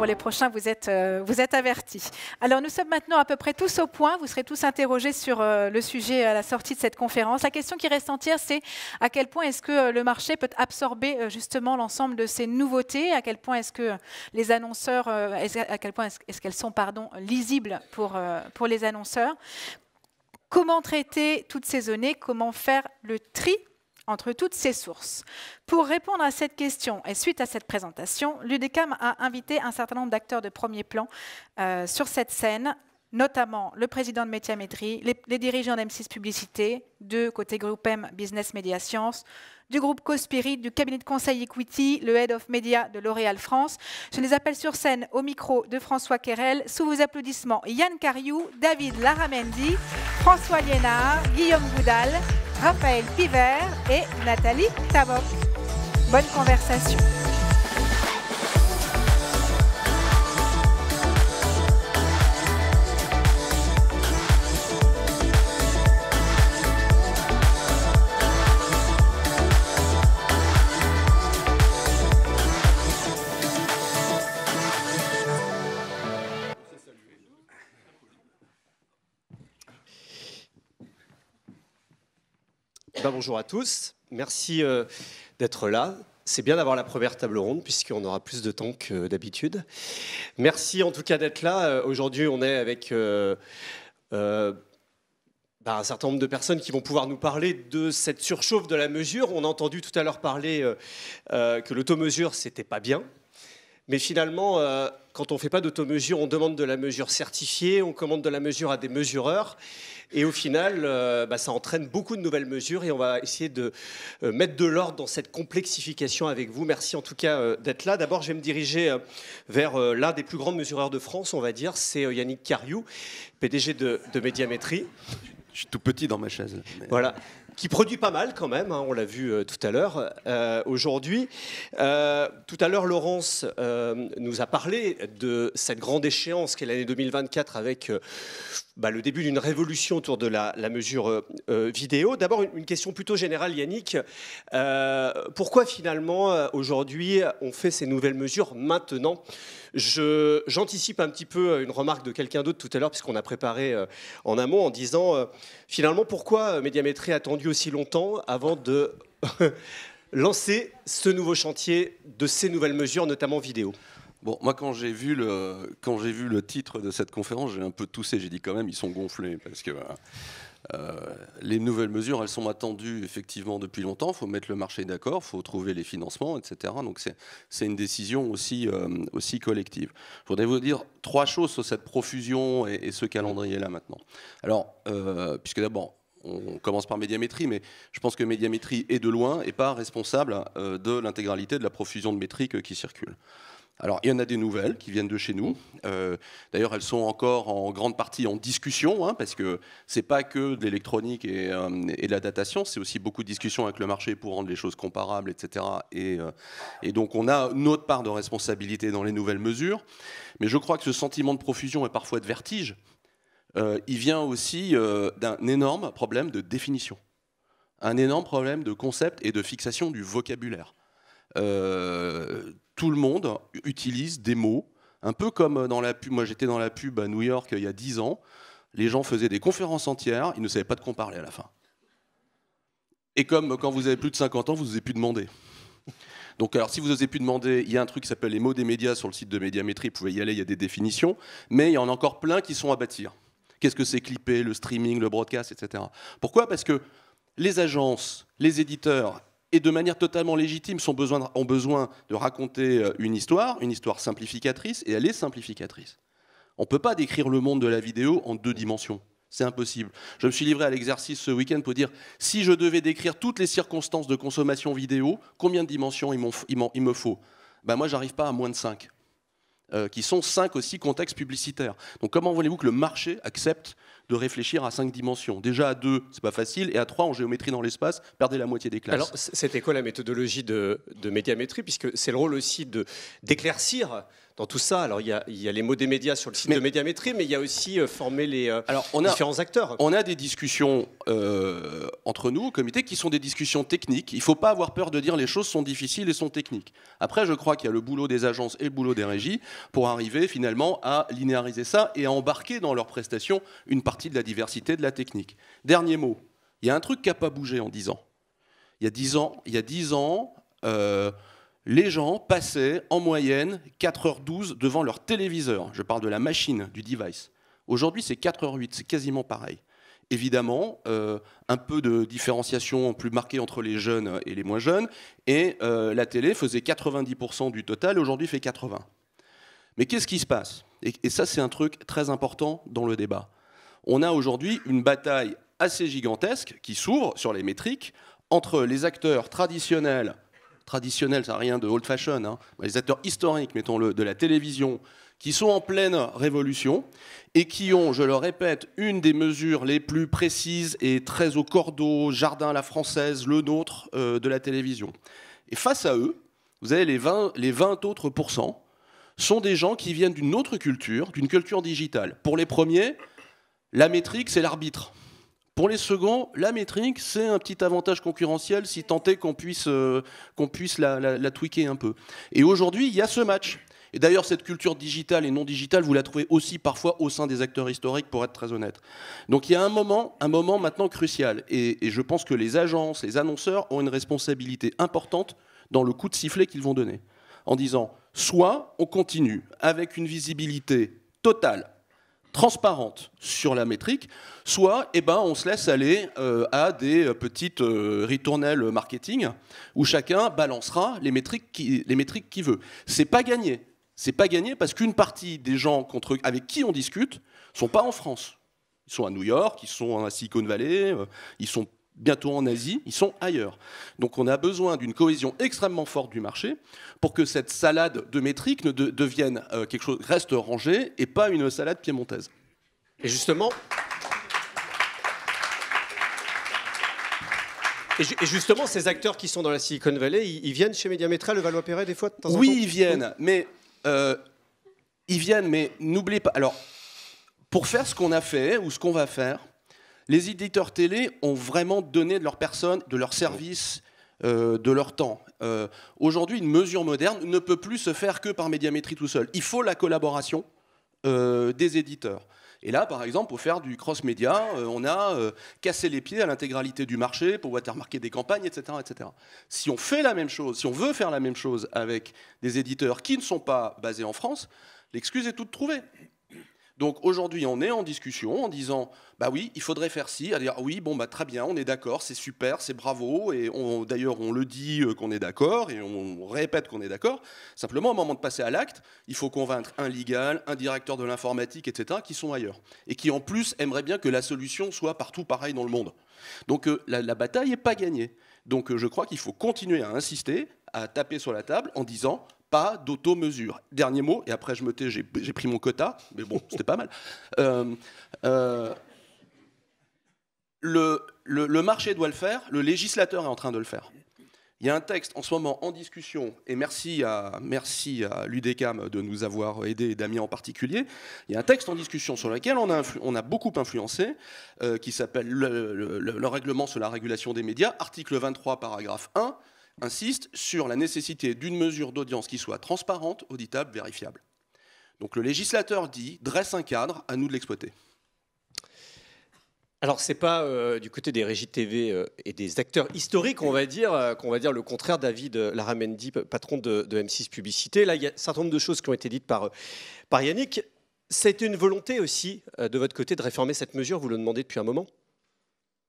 pour les prochains, vous êtes, euh, vous êtes avertis. Alors, nous sommes maintenant à peu près tous au point. Vous serez tous interrogés sur euh, le sujet à la sortie de cette conférence. La question qui reste entière, c'est à quel point est-ce que euh, le marché peut absorber justement l'ensemble de ces nouveautés À quel point est-ce que les annonceurs, à quel point est-ce qu'elles sont pardon, lisibles pour, pour les annonceurs Comment traiter toutes ces données Comment faire le tri entre toutes ces sources. Pour répondre à cette question et suite à cette présentation, l'UDECAM a invité un certain nombre d'acteurs de premier plan euh, sur cette scène, notamment le président de Métiamétrie, les, dirigeants d'M6 Publicité, de côté groupe M Business Média Science, du groupe Cospirit, du cabinet de conseil Equity, le Head of Media de L'Oréal France. Je les appelle sur scène au micro de François Querel. Sous vos applaudissements, Yann Cariou, David Laramendi, François Liénard, Guillaume Goudal, Raphaël Piver et Nathalie Taboc. Bonne conversation. Eh ben, bonjour à tous, merci euh, d'être là. C'est bien d'avoir la première table ronde puisqu'on aura plus de temps que d'habitude. Merci en tout cas d'être là. Euh, aujourd'hui, on est avec euh, bah, un certain nombre de personnes qui vont pouvoir nous parler de cette surchauffe de la mesure. On a entendu tout à l'heure parler que l'automesure, c'était pas bien. Mais finalement, quand on ne fait pas d'automesure, on demande de la mesure certifiée, on commande de la mesure à des mesureurs. Et au final, euh, bah, ça entraîne beaucoup de nouvelles mesures et on va essayer de euh, mettre de l'ordre dans cette complexification avec vous. Merci en tout cas euh, d'être là. D'abord, je vais me diriger vers l'un des plus grands mesureurs de France, on va dire, c'est Yannick Cariou, PDG de, Médiamétrie. Je suis tout petit dans ma chaise. Voilà qui produit pas mal quand même, hein, on l'a vu euh, tout à l'heure euh, aujourd'hui. Euh, tout à l'heure, Laurence nous a parlé de cette grande échéance qu'est l'année 2024 avec bah, le début d'une révolution autour de la, mesure vidéo. D'abord, une, question plutôt générale, Yannick. pourquoi finalement aujourd'hui on fait ces nouvelles mesures maintenant J'anticipe un petit peu euh, une remarque de quelqu'un d'autre tout à l'heure, puisqu'on a préparé euh, en amont en disant euh, finalement pourquoi Médiamétrie a attendu aussi longtemps avant de lancer ce nouveau chantier de ces nouvelles mesures, notamment vidéo. Bon, moi, quand j'ai vu le quand j'ai vu le titre de cette conférence, j'ai un peu toussé. J'ai dit quand même, ils sont gonflés parce que bah, euh, les nouvelles mesures, elles sont attendues effectivement depuis longtemps. Il faut mettre le marché d'accord, il faut trouver les financements, etc. Donc c'est une décision euh, aussi, collective. Je voudrais vous dire trois choses sur cette profusion et, ce calendrier-là maintenant. Alors, euh, puisque d'abord, on commence par médiamétrie, mais je pense que médiamétrie est de loin et pas responsable de l'intégralité de la profusion de métriques qui circulent. Alors, il y en a des nouvelles qui viennent de chez nous. Euh, d'ailleurs, elles sont encore en grande partie en discussion, hein, parce que ce n'est pas que de l'électronique euh, et, de la datation, c'est aussi beaucoup de discussions avec le marché pour rendre les choses comparables, etc. Et, euh, et, donc, on a notre part de responsabilité dans les nouvelles mesures. Mais je crois que ce sentiment de profusion et parfois de vertige, il vient aussi d'un énorme problème de définition, un énorme problème de concept et de fixation du vocabulaire tout le monde utilise des mots, un peu comme dans la pub. Moi, j'étais dans la pub à New York il y a 10 ans. Les gens faisaient des conférences entières, ils ne savaient pas de quoi parler à la fin. Et comme quand vous avez plus de 50 ans, vous n'osez plus demander. Donc, alors, si vous n'osez plus demander, il y a un truc qui s'appelle les mots des médias sur le site de Médiamétrie, vous pouvez y aller, il y a des définitions, mais il y en a encore plein qui sont à bâtir. Qu'est-ce que c'est clipper, le streaming, le broadcast, etc. Pourquoi Parce que les agences, les éditeurs et de manière totalement légitime ont besoin de raconter euh, une histoire, une histoire simplificatrice, et elle est simplificatrice. On ne peut pas décrire le monde de la vidéo en deux dimensions. C'est impossible. Je me suis livré à l'exercice ce week-end pour dire si je devais décrire toutes les circonstances de consommation vidéo, combien de dimensions il, me faut ben Moi, j'arrive pas à moins de 5, euh, qui sont 5 aussi contextes publicitaires. Donc, comment voulez-vous que le marché accepte de réfléchir à cinq dimensions. Déjà à deux, c'est pas facile, et à trois, en géométrie dans l'espace, perdez la moitié des classes. Alors, c'était quoi la méthodologie de, de médiamétrie Puisque c'est le rôle aussi d'éclaircir dans tout ça. Alors, il y, a, les mots des médias sur le site de Médiamétrie, mais il y a aussi euh, former les euh, différents acteurs. On a des discussions euh, entre nous, au comité, qui sont des discussions techniques. Il ne faut pas avoir peur de dire les choses sont difficiles et sont techniques. Après, je crois qu'il y a le boulot des agences et le boulot des régies pour arriver finalement à linéariser ça et à embarquer dans leurs prestations une partie de la diversité de la technique. Dernier mot, il y a un truc qui n'a pas bougé en 10 ans. Il y a 10 ans, il y a 10 ans les gens passaient en moyenne 4h12 devant leur téléviseur. Je parle de la machine, du device. Aujourd'hui, c'est 4h08, c'est quasiment pareil. Évidemment, euh, un peu de différenciation plus marquée entre les jeunes et les moins jeunes. Et euh, la télé faisait 90% du total, aujourd'hui fait 80%. Mais qu'est-ce qui se passe et ça, c'est un truc très important dans le débat. On a aujourd'hui une bataille assez gigantesque qui s'ouvre sur les métriques entre les acteurs traditionnels traditionnels, ça n'a rien de old fashion, hein. bah, les acteurs historiques, mettons-le, de la télévision, qui sont en pleine révolution et qui ont, je le répète, une des mesures les plus précises et très au cordeau, jardin la française, le nôtre, euh, de la télévision. Et face à eux, vous avez les 20, les 20 autres pourcents sont des gens qui viennent d'une autre culture, d'une culture digitale. Pour les premiers, la métrique, c'est l'arbitre. Pour les seconds, la métrique, c'est un petit avantage concurrentiel si tant qu'on puisse, euh, qu'on puisse la, la, tweaker un peu. Et aujourd'hui, il y a ce match. Et d'ailleurs, cette culture digitale et non digitale, vous la trouvez aussi parfois au sein des acteurs historiques, pour être très honnête. Donc il y a un moment, un moment maintenant crucial. et je pense que les agences, les annonceurs ont une responsabilité importante dans le coup de sifflet qu'ils vont donner. En disant, soit on continue avec une visibilité totale, transparente sur la métrique, soit eh ben, on se laisse aller euh, à des euh, petites euh, ritournelles marketing où chacun balancera les métriques qui, les métriques qu'il veut. C'est pas gagné. C'est pas gagné parce qu'une partie des gens contre, avec qui on discute sont pas en France. Ils sont à New York, ils sont à Silicon Valley, ils sont bientôt en Asie, ils sont ailleurs. Donc on a besoin d'une cohésion extrêmement forte du marché pour que cette salade de métrique ne devienne euh, quelque chose, reste rangée et pas une salade piémontaise. Et justement. Et justement, ces acteurs qui sont dans la Silicon Valley, ils viennent chez Médiamétra, le Valois-Perret, des fois Oui, ils viennent, mais euh, ils viennent, mais n'oubliez pas. Alors, pour faire ce qu'on a fait ou ce qu'on va faire, les éditeurs télé ont vraiment donné de leur personne, de leur service, euh, de leur temps. Euh, aujourd'hui, une mesure moderne ne peut plus se faire que par médiamétrie tout seul. Il faut la collaboration euh, des éditeurs. Et là, par exemple, pour faire du cross-média, on a cassé les pieds à l'intégralité du marché pour watermarker des campagnes, etc., etc. Si on fait la même chose, si on veut faire la même chose avec des éditeurs qui ne sont pas basés en France, l'excuse est toute trouvée. Donc aujourd'hui, on est en discussion en disant bah oui, il faudrait faire ci, à dire ah oui, bon bah très bien, on est d'accord, c'est super, c'est bravo et d'ailleurs on le dit euh, qu'on est d'accord et on répète qu'on est d'accord. Simplement au moment de passer à l'acte, il faut convaincre un légal, un directeur de l'informatique, etc. qui sont ailleurs et qui en plus aimerait bien que la solution soit partout pareil dans le monde. Donc euh, la, la bataille n'est pas gagnée. Donc euh, je crois qu'il faut continuer à insister, à taper sur la table en disant pas d'auto-mesure. Dernier mot, et après je me tais, j'ai pris mon quota, mais bon, c'était pas mal. Euh, euh, le, marché doit le faire, le législateur est en train de le faire. Il y a un texte en ce moment en discussion, et merci à, merci à l'UDECAM de nous avoir aidé, et Damien en particulier. Il y a un texte en discussion sur lequel on a, on a beaucoup influencé, euh, qui s'appelle le, règlement sur la régulation des médias, article 23, paragraphe 1 insiste sur la nécessité d'une mesure d'audience qui soit transparente, auditable, vérifiable. Donc le législateur dit, dresse un cadre, à nous de l'exploiter. Alors c'est pas euh, du côté des régies TV euh, et des acteurs historiques, on va dire, euh, qu'on va dire le contraire. David Laramendi, patron de, de, M6 Publicité. Là, il y a un certain nombre de choses qui ont été dites par, par Yannick. C'est une volonté aussi de votre côté de réformer cette mesure. Vous le demandez depuis un moment.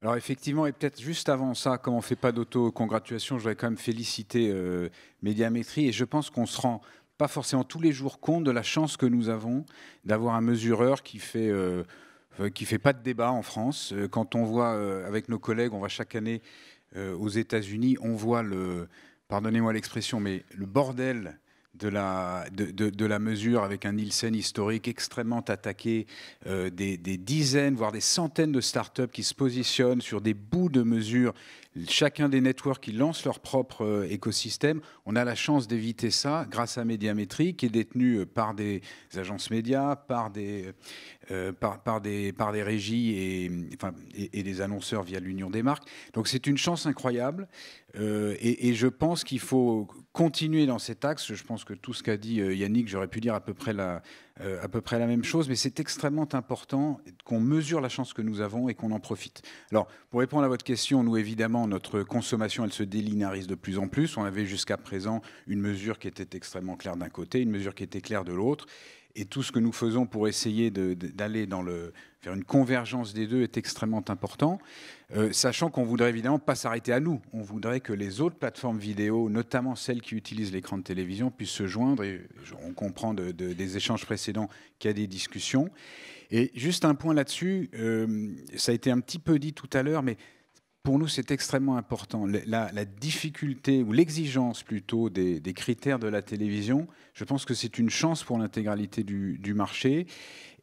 Alors effectivement, et peut-être juste avant ça, comme on ne fait pas d'auto-congratulation, je voudrais quand même féliciter euh, Médiamétrie. Et je pense qu'on se rend pas forcément tous les jours compte de la chance que nous avons d'avoir un mesureur qui fait... Euh, qui fait pas de débat en France. Euh, quand on voit avec nos collègues, on va chaque année aux États-Unis, on voit le, pardonnez-moi l'expression, mais le bordel de la, de, la mesure avec un Nielsen historique extrêmement attaqué, euh, des, des, dizaines, voire des centaines de startups qui se positionnent sur des bouts de mesure Chacun des networks qui lancent leur propre euh, écosystème, on a la chance d'éviter ça grâce à Médiamétrie, qui est détenue euh, par des agences médias, par des, euh, par, des, par des régies et, des annonceurs via l'Union des marques. Donc c'est une chance incroyable. et, et, je pense qu'il faut continuer dans cet axe. Je pense que tout ce qu'a dit Yannick, j'aurais pu dire à peu près la, euh, à peu près la même chose, mais c'est extrêmement important qu'on mesure la chance que nous avons et qu'on en profite. Alors, pour répondre à votre question, nous, évidemment, notre consommation, elle se délinarise de plus en plus. On avait jusqu'à présent une mesure qui était extrêmement claire d'un côté, une mesure qui était claire de l'autre. Et tout ce que nous faisons pour essayer d'aller vers une convergence des deux est extrêmement important. Euh, sachant qu'on voudrait évidemment pas s'arrêter à nous. On voudrait que les autres plateformes vidéo, notamment celles qui utilisent l'écran de télévision, puissent se joindre. Et on comprend des échanges précédents qu'il y a des discussions. Et juste un point là-dessus, euh, ça a été un petit peu dit tout à l'heure, mais pour nous, c'est extrêmement important. La, difficulté ou l'exigence plutôt des, critères de la télévision, je pense que c'est une chance pour l'intégralité du, marché.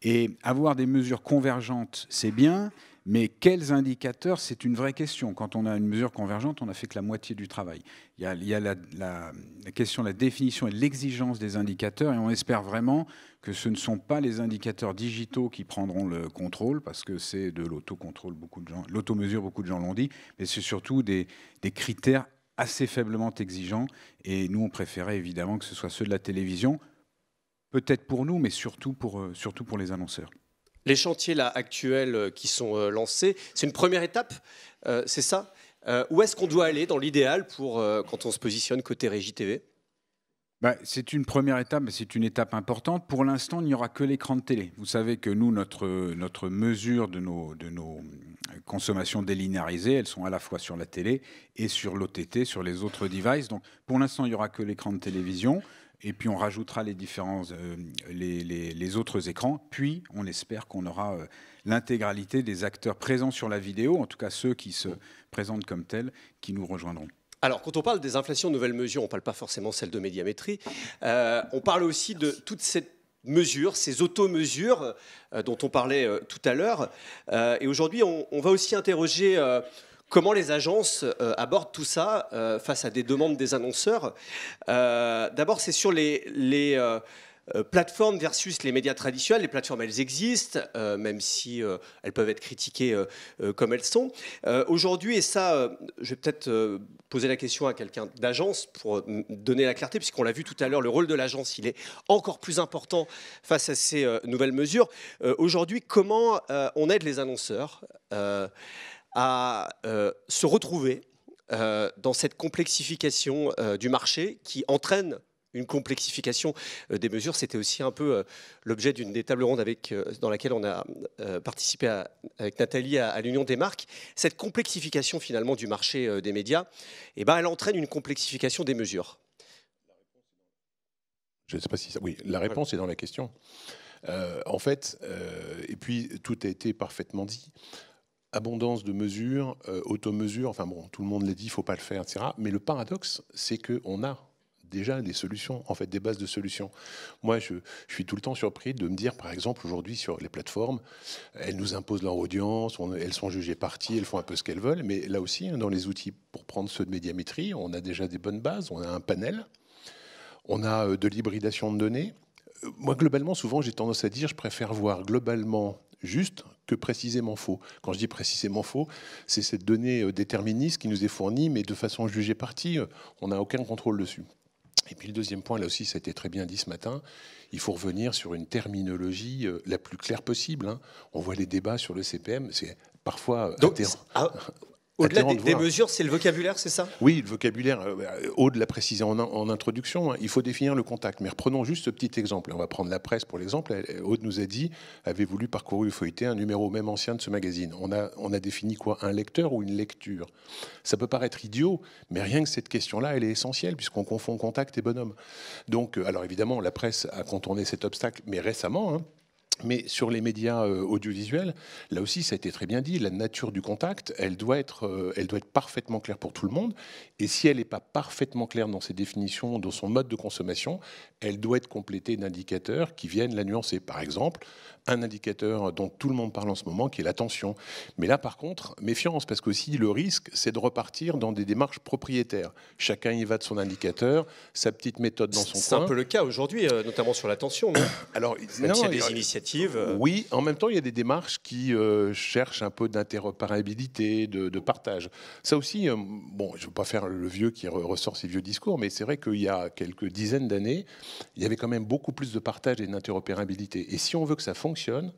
Et avoir des mesures convergentes, c'est bien, mais quels indicateurs C'est une vraie question. Quand on a une mesure convergente, on n'a fait que la moitié du travail. Il y a, la, question de la définition et de l'exigence des indicateurs, et on espère vraiment que ce ne sont pas les indicateurs digitaux qui prendront le contrôle, parce que c'est de l'autocontrôle, beaucoup de gens, l'automesure, beaucoup de gens l'ont dit, mais c'est surtout des, critères assez faiblement exigeants. Et nous, on préférait évidemment que ce soit ceux de la télévision, peut-être pour nous, mais surtout pour, euh, surtout pour les annonceurs les chantiers là, actuels euh, qui sont euh, lancés, c'est une première étape, euh, c'est ça Où est-ce qu'on doit aller dans l'idéal pour quand on se positionne côté Régie TV bah, c'est une première étape, mais c'est une étape importante. Pour l'instant, il n'y aura que l'écran de télé. Vous savez que nous, notre, notre mesure de nos, de nos consommations délinéarisées, elles sont à la fois sur la télé et sur l'OTT, sur les autres devices. Donc pour l'instant, il n'y aura que l'écran de télévision et puis on rajoutera les différents, euh, les, les, autres écrans. Puis on espère qu'on aura euh, l'intégralité des acteurs présents sur la vidéo, en tout cas ceux qui se présentent comme tels, qui nous rejoindront. Alors, quand on parle des inflations de nouvelles mesures, on ne parle pas forcément celle de médiamétrie. Euh, on parle aussi de toutes ces mesures, ces auto-mesures dont on parlait tout à l'heure. et aujourd'hui, on, on, va aussi interroger Comment les agences euh, abordent tout ça euh, face à des demandes des annonceurs euh, D'abord, c'est sur les, les plateformes versus les médias traditionnels. Les plateformes, elles existent, même si elles peuvent être critiquées comme elles sont. Aujourd'hui, et ça, je vais peut-être poser la question à quelqu'un d'agence pour donner la clarté, puisqu'on l'a vu tout à l'heure, le rôle de l'agence, il est encore plus important face à ces nouvelles mesures. Aujourd'hui, comment on aide les annonceurs à euh, se retrouver euh, dans cette complexification euh, du marché qui entraîne une complexification des mesures. C'était aussi un peu l'objet d'une des tables rondes avec, dans laquelle on a participé avec Nathalie à, l'Union des marques. Cette complexification finalement du marché des médias, eh ben, elle entraîne une complexification des mesures. Je ne sais pas si ça... Oui, la réponse est dans la question. en fait, et puis tout a été parfaitement dit abondance de mesures, auto euh, automesures, enfin bon, tout le monde l'a dit, il ne faut pas le faire, etc. Mais le paradoxe, c'est qu'on a déjà des solutions, en fait, des bases de solutions. Moi, je, suis tout le temps surpris de me dire, par exemple, aujourd'hui, sur les plateformes, elles nous imposent leur audience, elles sont jugées parties, elles font un peu ce qu'elles veulent, mais là aussi, hein, dans les outils pour prendre ceux de médiamétrie, on a déjà des bonnes bases, on a un panel, on a euh, de l'hybridation de données. Euh, moi, globalement, souvent, j'ai tendance à dire, je préfère voir globalement juste que précisément faux. Quand je dis précisément faux, c'est cette donnée euh, déterministe qui nous est fournie, mais de façon jugée partie, euh, on n'a aucun contrôle dessus. Et puis le deuxième point, là aussi, ça a été très bien dit ce matin, il faut revenir sur une terminologie euh, la plus claire possible. Hein. On voit les débats sur le CPM, c'est parfois... Ah, au-delà des, mesures, c'est le vocabulaire, c'est ça Oui, le vocabulaire. Euh, bah, euh, Aude l'a précisé en, introduction, hein, il faut définir le contact. Mais reprenons juste ce petit exemple. On va prendre la presse pour l'exemple. Aude nous a dit avait voulu lu, parcouru feuilleté un numéro même ancien de ce magazine on a, on a défini quoi Un lecteur ou une lecture Ça peut paraître idiot, mais rien que cette question-là, elle est essentielle, puisqu'on confond contact et bonhomme. Donc, euh, alors évidemment, la presse a contourné cet obstacle, mais récemment, hein, mais sur les médias euh, audiovisuels, là aussi, ça a été très bien dit, la nature du contact, elle doit être, euh, elle doit être parfaitement claire pour tout le monde. Et si elle n'est pas parfaitement claire dans ses définitions, dans son mode de consommation, elle doit être complétée d'indicateurs qui viennent la nuancer. Par exemple, un indicateur dont tout le monde parle en ce moment, qui est l'attention. Mais là, par contre, méfiance, parce que aussi le risque, c'est de repartir dans des démarches propriétaires. Chacun y va de son indicateur, sa petite méthode dans son coin. C'est un peu le cas aujourd'hui, euh, notamment sur l'attention. Alors, il y a des initiatives oui, en même temps, il y a des démarches qui euh, cherchent un peu d'interopérabilité, de, partage. Ça aussi, euh, bon, je ne veux pas faire le vieux qui ressort ses vieux discours, mais c'est vrai qu'il y a quelques dizaines d'années, il y avait quand même beaucoup plus de partage et d'interopérabilité. Et si on veut que ça fonctionne,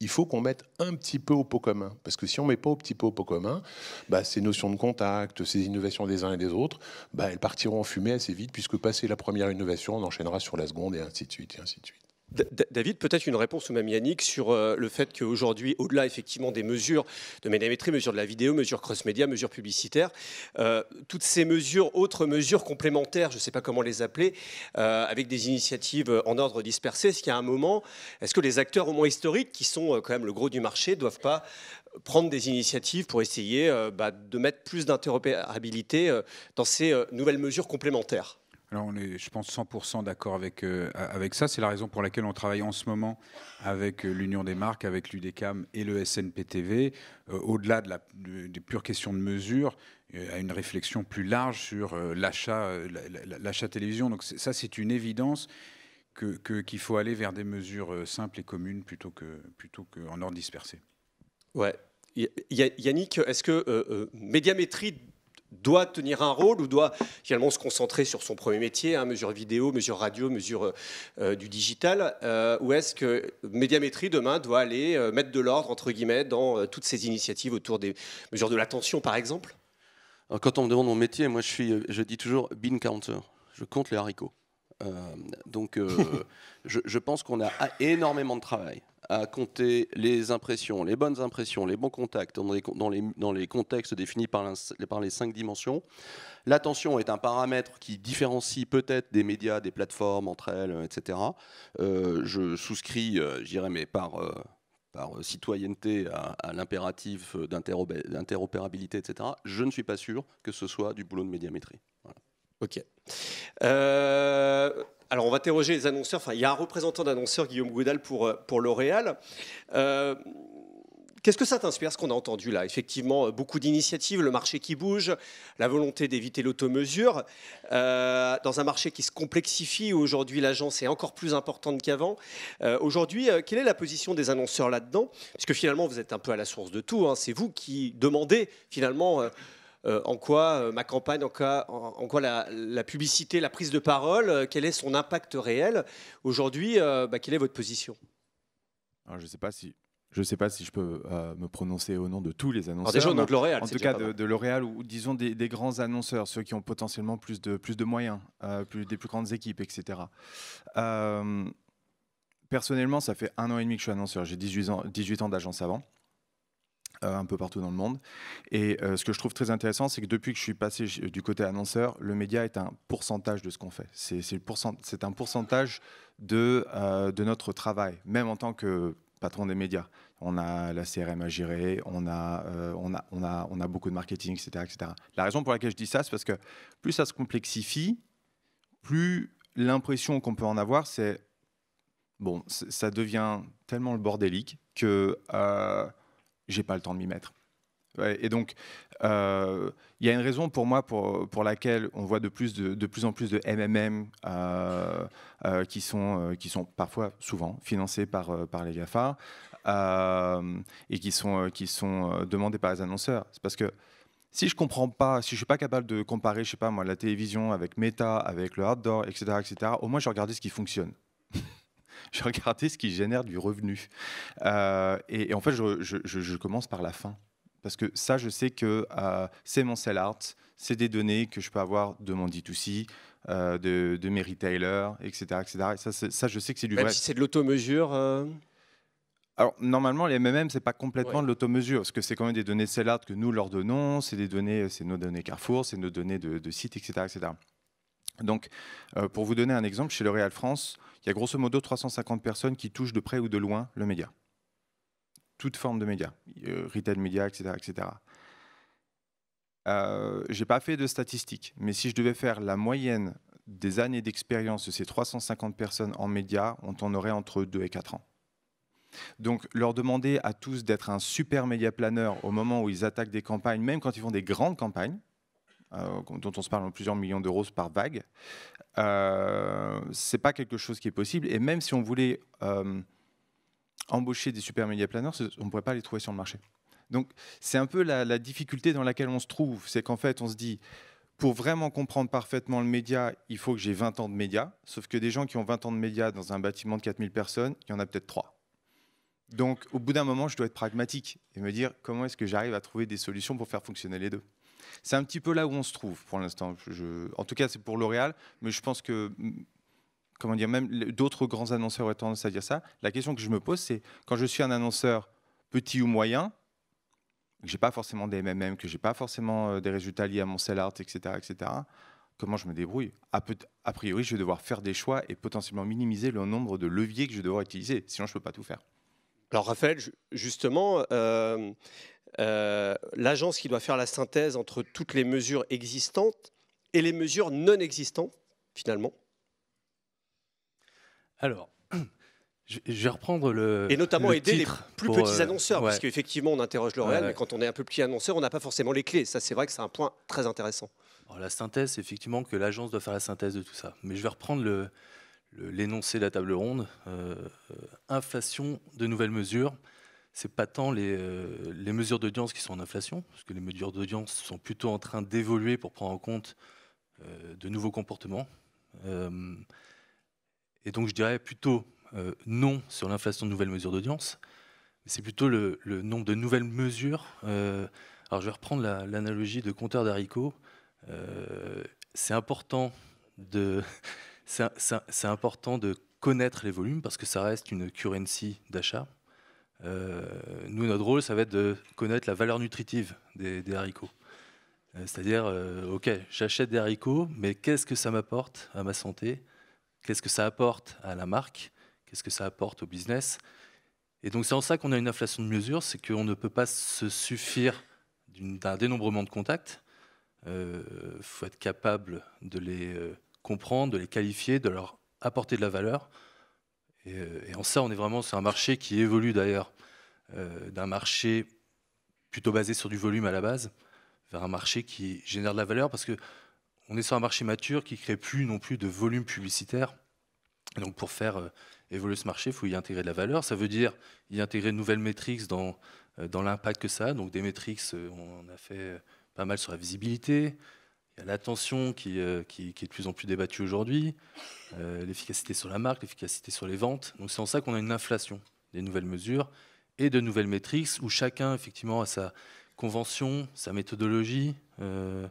il faut qu'on mette un petit peu au pot commun. Parce que si on ne met pas au petit peu au pot commun, bah, ces notions de contact, ces innovations des uns et des autres, bah, elles partiront en fumée assez vite, puisque passer la première innovation, on enchaînera sur la seconde, et ainsi de suite, et ainsi de suite. David, peut-être une réponse ou même Yannick sur euh, le fait qu'aujourd'hui, au-delà effectivement des mesures de médiamétrie, mesures de la vidéo, mesures cross-média, mesures publicitaires, euh, toutes ces mesures, autres mesures complémentaires, je ne sais pas comment les appeler, euh, avec des initiatives en ordre dispersé, est-ce qu'il y a un moment, est-ce que les acteurs au moins historiques, qui sont quand même le gros du marché, ne doivent pas prendre des initiatives pour essayer bah, de mettre plus d'interopérabilité dans ces nouvelles mesures complémentaires alors on est, je pense, 100% d'accord avec, euh, avec ça. C'est la raison pour laquelle on travaille en ce moment avec euh, l'Union des marques, avec l'UDECAM et le SNPTV, euh, au-delà de des pures questions de mesure, à une réflexion plus large sur l'achat, l'achat télévision. Donc ça, c'est une évidence qu'il que, qu'il faut aller vers des mesures simples et communes plutôt que plutôt qu'en ordre dispersé. Ouais. Yannick, est-ce que Médiamétrie doit tenir un rôle ou doit finalement se concentrer sur son premier métier, à hein, mesure vidéo, mesure radio, mesure euh, euh, du digital, euh, ou est-ce que médiamétrie demain doit aller mettre de l'ordre entre guillemets dans toutes ces initiatives autour des mesures de l'attention par exemple Quand on me demande mon métier, moi je dis toujours bean counter, je compte les haricots. donc je pense qu'on a énormément de travail à compter les impressions, les bonnes impressions, les bons contacts dans les, dans les, contextes définis par, par les cinq dimensions. L'attention est un paramètre qui différencie peut-être des médias, des plateformes entre elles, etc. Euh, je souscris, euh, je dirais, mais par, euh, par citoyenneté à, l'impératif d'interopérabilité, etc. Je ne suis pas sûr que ce soit du boulot de médiamétrie. Ok. Alors, on va interroger les annonceurs. Enfin, il y a un représentant d'annonceurs, Guillaume Goudal, pour, euh, pour L'Oréal. Euh, qu'est-ce que ça t'inspire, ce qu'on a entendu là Effectivement, euh, beaucoup d'initiatives, le marché qui bouge, la volonté d'éviter l'automesure. mesure dans un marché qui se complexifie, aujourd'hui l'agence est encore plus importante qu'avant. aujourd'hui, quelle est la position des annonceurs là-dedans Parce que finalement, vous êtes un peu à la source de tout. Hein. C'est vous qui demandez finalement euh, en quoi euh, ma campagne, en quoi, en, quoi la, publicité, la prise de parole, euh, quel est son impact réel aujourd'hui bah, Quelle est votre position Je ne sais pas si. Je sais pas si je peux me prononcer au nom de tous les annonceurs. L'Oréal. En tout cas, de, L'Oréal ou disons des, grands annonceurs, ceux qui ont potentiellement plus de, plus de moyens, des plus grandes équipes, etc. personnellement, ça fait un an et demi que je suis annonceur. J'ai 18 ans, 18 ans d'agence avant. Euh, un peu partout dans le monde. Et euh, ce que je trouve très intéressant, c'est que depuis que je suis passé du côté annonceur, le média est un pourcentage de ce qu'on fait. C'est un pourcentage de, euh, de notre travail, même en tant que patron des médias. On a la CRM à gérer, on a, on a, on a, on a beaucoup de marketing, etc., etc. La raison pour laquelle je dis ça, c'est parce que plus ça se complexifie, plus l'impression qu'on peut en avoir, c'est bon, ça devient tellement le bordélique que j'ai pas le temps de m'y mettre. et donc, euh, il y a une raison pour moi pour, pour laquelle on voit de plus, de, de plus en plus de MMM qui, sont, qui sont parfois, souvent, financés par, par les GAFA et qui sont, qui sont demandés par les annonceurs. C'est parce que si je comprends pas, si je suis pas capable de comparer, je sais pas moi, la télévision avec Meta, avec le outdoor, etc., etc., au moins je regarde ce qui fonctionne. Je regarder ce qui génère du revenu. Euh, et, en fait, je, commence par la fin. Parce que ça, je sais que euh, c'est mon sell art, c'est des données que je peux avoir de mon D2C, euh, de, de, mes retailers, etc. Et ça, je sais que c'est du Même vrai. si c'est de l'auto-mesure alors, normalement, les MMM, c'est pas complètement de l'auto-mesure. parce que c'est quand même des données sell-out que nous leur donnons, c'est des données, c'est nos données Carrefour, c'est nos données de, de sites, etc., etc. Donc, euh, pour vous donner un exemple, chez le Real France, il y a grosso modo 350 personnes qui touchent de près ou de loin le média. Toute forme de média, euh, retail média, etc. etc. Euh, je n'ai pas fait de statistiques, mais si je devais faire la moyenne des années d'expérience de ces 350 personnes en média, on en aurait entre 2 et 4 ans. Donc leur demander à tous d'être un super média planeur au moment où ils attaquent des campagnes, même quand ils font des grandes campagnes, euh, dont on se parle en plusieurs millions d'euros par vague. Euh, c'est pas quelque chose qui est possible. Et même si on voulait euh, embaucher des super média planeurs, on ne pourrait pas les trouver sur le marché. Donc c'est un peu la, difficulté dans laquelle on se trouve. C'est qu'en fait, on se dit, pour vraiment comprendre parfaitement le média, il faut que j'ai 20 ans de média Sauf que des gens qui ont 20 ans de média dans un bâtiment de 4000 personnes, il y en a peut-être 3. Donc, au bout d'un moment, je dois être pragmatique et me dire comment est-ce que j'arrive à trouver des solutions pour faire fonctionner les deux. C'est un petit peu là où on se trouve pour l'instant. en tout cas, c'est pour L'Oréal, mais je pense que comment dire, même d'autres grands annonceurs auraient tendance à dire ça. La question que je me pose, c'est quand je suis un annonceur petit ou moyen, que j'ai pas forcément des MMM, que j'ai pas forcément des résultats liés à mon sell art, etc., etc. Comment je me débrouille a, priori, je vais devoir faire des choix et potentiellement minimiser le nombre de leviers que je devrais utiliser. Sinon, je ne peux pas tout faire. Alors Raphaël, justement, euh, euh, l'agence qui doit faire la synthèse entre toutes les mesures existantes et les mesures non existantes, finalement Alors, je vais reprendre le. Et notamment aider les plus petits euh, annonceurs, parce qu'effectivement, on interroge le mais quand on est un peu petit annonceur, on n'a pas forcément les clés. Ça, c'est vrai que c'est un point très intéressant. la synthèse, c'est effectivement que l'agence doit faire la synthèse de tout ça. Mais je vais reprendre l'énoncé de la table ronde. Euh, inflation de nouvelles mesures, c'est pas tant euh, les, mesures d'audience qui sont en inflation, parce que les mesures d'audience sont plutôt en train d'évoluer pour prendre en compte euh, de nouveaux comportements. Euh, et donc je dirais plutôt non sur l'inflation de nouvelles mesures d'audience, mais c'est plutôt le, nombre de nouvelles mesures. alors je vais reprendre l'analogie de compteur d'haricots. c'est important de... c'est important de connaître les volumes parce que ça reste une currency d'achat. Euh, nous, notre rôle, ça va être de connaître la valeur nutritive des, haricots. Euh, c'est-à-dire, euh, ok, j'achète des haricots, mais qu'est-ce que ça m'apporte à ma santé Qu'est-ce que ça apporte à la marque Qu'est-ce que ça apporte au business Et donc c'est en ça qu'on a une inflation de mesure, c'est qu'on ne peut pas se suffire d'un dénombrement de contacts. Il faut être capable de les comprendre, de les qualifier, de leur apporter de la valeur. Euh, et, en ça, on est vraiment sur un marché qui évolue d'ailleurs euh, d'un marché plutôt basé sur du volume à la base vers un marché qui génère de la valeur parce qu'on on est sur un marché mature qui crée plus non plus de volume publicitaire. donc pour faire euh, évoluer ce marché, il faut y intégrer de la valeur. Ça veut dire y intégrer de nouvelles métriques dans, dans l'impact que ça a. Donc des métriques, on a fait pas mal sur la visibilité, il y a l'attention euh, qui, qui, est de plus en plus débattue aujourd'hui, euh, l'efficacité sur la marque, l'efficacité sur les ventes. Donc c'est en ça qu'on a une inflation des nouvelles mesures et de nouvelles métriques où chacun effectivement a sa convention, sa méthodologie. Euh,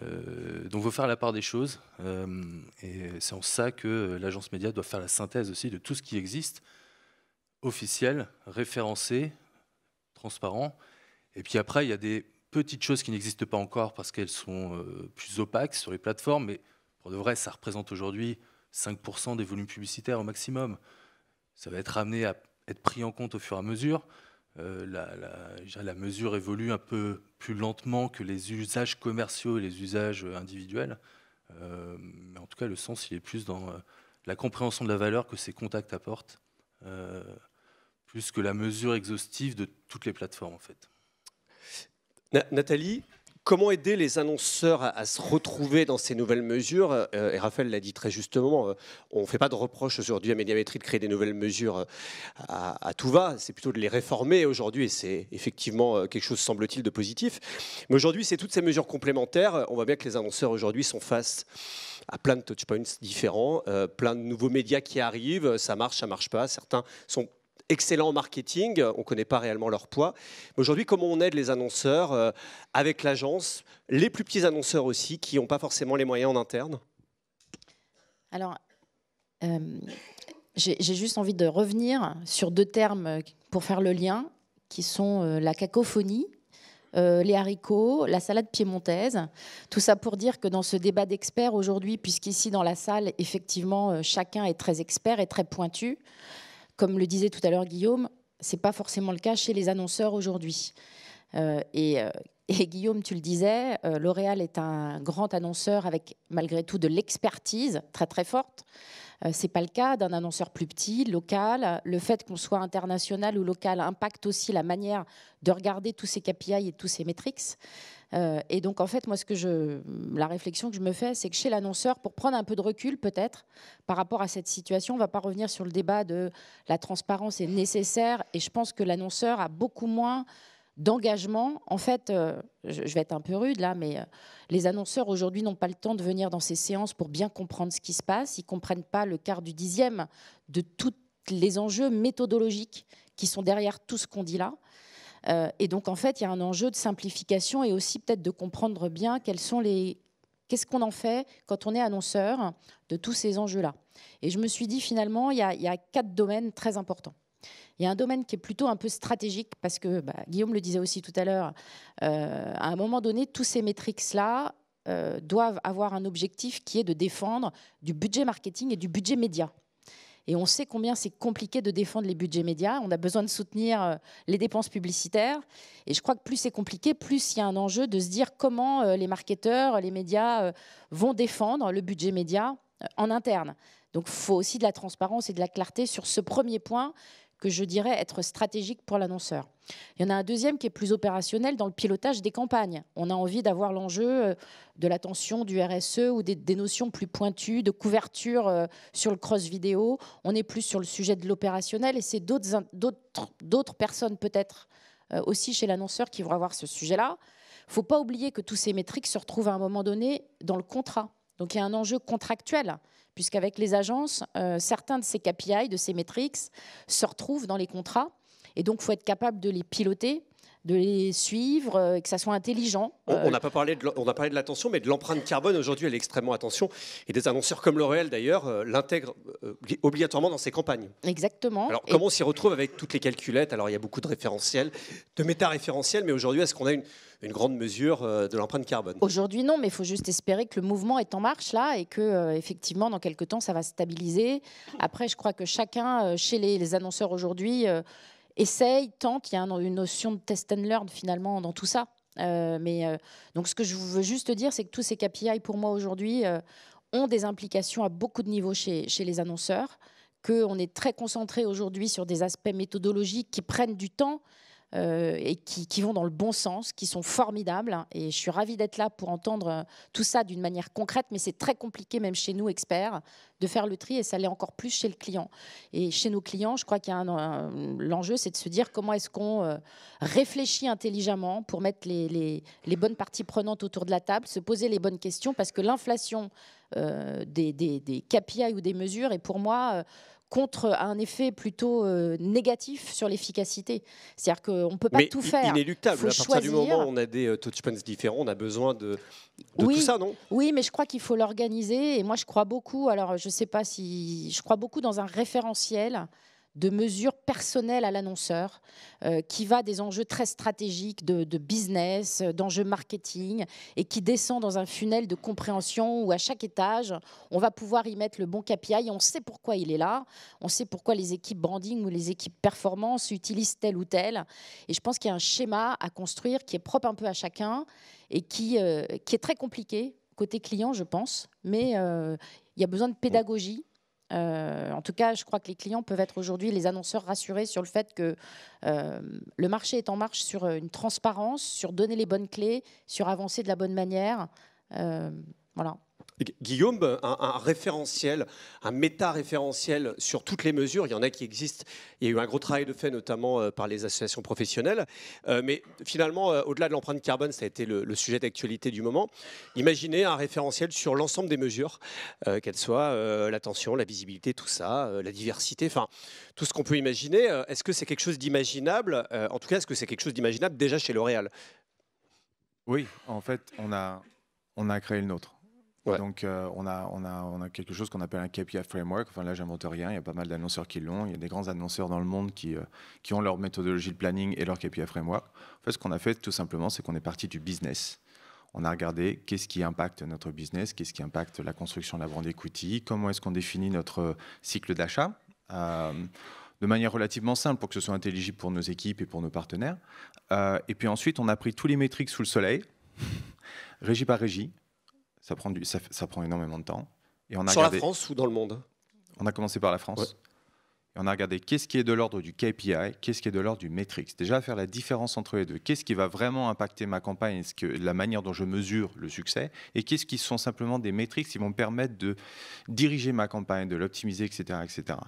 euh donc veut faire la part des choses. et c'est en ça que l'agence média doit faire la synthèse aussi de tout ce qui existe, officiel, référencé, transparent. Et puis après, il y a des petites choses qui n'existent pas encore parce qu'elles sont euh, plus opaques sur les plateformes, mais pour de vrai, ça représente aujourd'hui 5% des volumes publicitaires au maximum. Ça va être amené à être pris en compte au fur et à mesure. Euh, la, mesure évolue un peu plus lentement que les usages commerciaux et les usages individuels. mais euh, en tout cas, le sens, il est plus dans la compréhension de la valeur que ces contacts apportent, plus que la mesure exhaustive de toutes les plateformes, en fait. Nathalie, comment aider les annonceurs à, se retrouver dans ces nouvelles mesures euh, Et Raphaël l'a dit très justement, euh, on ne fait pas de reproche aujourd'hui à Médiamétrie de créer des nouvelles mesures euh, à, tout va, c'est plutôt de les réformer aujourd'hui, et c'est effectivement quelque chose, semble-t-il, de positif. Mais aujourd'hui, c'est toutes ces mesures complémentaires. On voit bien que les annonceurs aujourd'hui sont face à plein de touchpoints différents, plein de nouveaux médias qui arrivent, ça marche, ça marche pas, certains sont Excellent marketing, euh, on ne connaît pas réellement leur poids. Mais aujourd'hui, comment on aide les annonceurs euh, avec l'agence, les plus petits annonceurs aussi, qui n'ont pas forcément les moyens en interne Alors, euh, j'ai juste envie de revenir sur deux termes pour faire le lien, qui sont la cacophonie. les haricots, la salade piémontaise. Tout ça pour dire que dans ce débat d'experts aujourd'hui, puisqu'ici dans la salle, effectivement, chacun est très expert et très pointu, comme le disait tout à l'heure Guillaume, c'est pas forcément le cas chez les annonceurs aujourd'hui. Euh, euh, et, Guillaume, tu le disais, euh, L'Oréal est un grand annonceur avec malgré tout de l'expertise très très forte. c'est pas le cas d'un annonceur plus petit, local. Le fait qu'on soit international ou local impacte aussi la manière de regarder tous ces KPI et tous ces métriques. Euh, et donc, en fait, moi, ce que je, la réflexion que je me fais, c'est que chez l'annonceur, pour prendre un peu de recul, peut-être, par rapport à cette situation, on ne va pas revenir sur le débat de la transparence est nécessaire. Et je pense que l'annonceur a beaucoup moins d'engagement. En fait, euh, je, vais être un peu rude là, mais euh, les annonceurs aujourd'hui n'ont pas le temps de venir dans ces séances pour bien comprendre ce qui se passe. Ils ne comprennent pas le quart du dixième de tous les enjeux méthodologiques qui sont derrière tout ce qu'on dit là. Euh, et donc, en fait, il y a un enjeu de simplification et aussi peut-être de comprendre bien quels sont les qu'est-ce qu'on en fait quand on est annonceur de tous ces enjeux-là. Et je me suis dit, finalement, il y, a, quatre domaines très importants. Il y a un domaine qui est plutôt un peu stratégique parce que bah, Guillaume le disait aussi tout à l'heure. Euh, à un moment donné, tous ces métriques-là euh, doivent avoir un objectif qui est de défendre du budget marketing et du budget média. Et on sait combien c'est compliqué de défendre les budgets médias. On a besoin de soutenir euh, les dépenses publicitaires. Et je crois que plus c'est compliqué, plus il y a un enjeu de se dire comment euh, les marketeurs, les médias euh, vont défendre le budget média en interne. Donc, il faut aussi de la transparence et de la clarté sur ce premier point que je dirais être stratégique pour l'annonceur. Il y en a un deuxième qui est plus opérationnel dans le pilotage des campagnes. On a envie d'avoir l'enjeu euh, de l'attention du RSE ou des, notions plus pointues de couverture euh, sur le cross vidéo. On est plus sur le sujet de l'opérationnel et c'est d'autres personnes peut-être euh, aussi chez l'annonceur qui vont avoir ce sujet-là. Il ne faut pas oublier que tous ces métriques se retrouvent à un moment donné dans le contrat. Donc il y a un enjeu contractuel puisqu'avec les agences, euh, certains de ces KPI, de ces métriques, se retrouvent dans les contrats. Et donc, il faut être capable de les piloter, de les suivre, euh, que ça soit intelligent. on euh, n'a pas parlé de a parlé de l'attention, mais de l'empreinte carbone aujourd'hui, elle est extrêmement attention. Et des annonceurs comme L'Oréal d'ailleurs euh, l'intègrent obligatoirement dans ses campagnes. Exactement. Alors comment on s'y retrouve avec toutes les calculettes Alors il y a beaucoup de référentiels, de méta-référentiels, mais aujourd'hui est-ce qu'on a une grande mesure de l'empreinte carbone. Aujourd'hui, non, mais il faut juste espérer que le mouvement est en marche là et que effectivement, dans quelques temps, ça va stabiliser. Après, je crois que chacun, chez les, annonceurs aujourd'hui, essaye, tente. Il y a une notion de test and learn finalement dans tout ça. Euh, mais euh, donc, ce que je veux juste dire, c'est que tous ces KPI pour moi aujourd'hui euh, ont des implications à beaucoup de niveaux chez, chez les annonceurs. Qu'on est très concentré aujourd'hui sur des aspects méthodologiques qui prennent du temps, euh, et qui, vont dans le bon sens, qui sont formidables. Et je suis ravie d'être là pour entendre euh, tout ça d'une manière concrète, mais c'est très compliqué, même chez nous, experts, de faire le tri, et ça l'est encore plus chez le client. Et chez nos clients, je crois qu'il y a un, l'enjeu, c'est de se dire comment est-ce qu'on euh, réfléchit intelligemment pour mettre les, bonnes parties prenantes autour de la table, se poser les bonnes questions, parce que l'inflation... des, des, KPI ou des mesures est pour moi contre un effet plutôt euh, négatif sur l'efficacité. C'est-à-dire qu'on ne peut pas tout faire. Inéluctable. à partir du moment où on a des euh, touch points différents, on a besoin de, tout ça, non Oui, mais je crois qu'il faut l'organiser. Et moi, je crois beaucoup. Alors, je sais pas si je crois beaucoup dans un référentiel de mesures personnelles à l'annonceur, euh, qui va des enjeux très stratégiques de, business, euh, d'enjeux marketing, et qui descend dans un funnel de compréhension où à chaque étage, on va pouvoir y mettre le bon KPI, on sait pourquoi il est là, on sait pourquoi les équipes branding ou les équipes performance utilisent tel ou tel. Et je pense qu'il y a un schéma à construire qui est propre un peu à chacun et qui, euh, est très compliqué côté client, je pense, mais il y a besoin de pédagogie euh, en tout cas, je crois que les clients peuvent être aujourd'hui les annonceurs rassurés sur le fait que euh, le marché est en marche sur euh, une transparence, sur donner les bonnes clés, sur avancer de la bonne manière. voilà. Guillaume, un, référentiel, un méta-référentiel sur toutes les mesures. Il y en a qui existent. Il y a eu un gros travail de fait, notamment euh, par les associations professionnelles. Euh, mais finalement, euh, au-delà de l'empreinte carbone, ça a été le, sujet d'actualité du moment. Imaginez un référentiel sur l'ensemble des mesures, qu'elle qu'elles soient l'attention, la visibilité, tout ça, la diversité, enfin, tout ce qu'on peut imaginer. Est-ce que c'est quelque chose d'imaginable En tout cas, est-ce que c'est quelque chose d'imaginable déjà chez L'Oréal Oui, en fait, on a, on a créé le nôtre. Donc, euh, on, a, quelque chose qu'on appelle un KPI framework. Enfin, là, j'invente rien. Il y a pas mal d'annonceurs qui l'ont. Il y a des grands annonceurs dans le monde qui, euh, ont leur méthodologie de planning et leur KPI framework. En fait, ce qu'on a fait, tout simplement, c'est qu'on est parti du business. On a regardé qu'est-ce qui impacte notre business, qu'est-ce qui impacte la construction de la brand equity, comment est-ce qu'on définit notre cycle d'achat. Euh, de manière relativement simple pour que ce soit intelligible pour nos équipes et pour nos partenaires. et puis ensuite, on a pris tous les métriques sous le soleil, régie par régie, ça prend, du, ça, ça prend énormément de temps. Et on a Sur la France ou dans le monde On a commencé par la France. Et on a regardé qu'est-ce qui est de l'ordre du KPI, qu'est-ce qui est de l'ordre du metrics. Déjà, faire la différence entre les deux. Qu'est-ce qui va vraiment impacter ma campagne, ce que, la manière dont je mesure le succès, et qu'est-ce qui sont simplement des métriques qui vont me permettre de diriger ma campagne, de l'optimiser, etc., etc.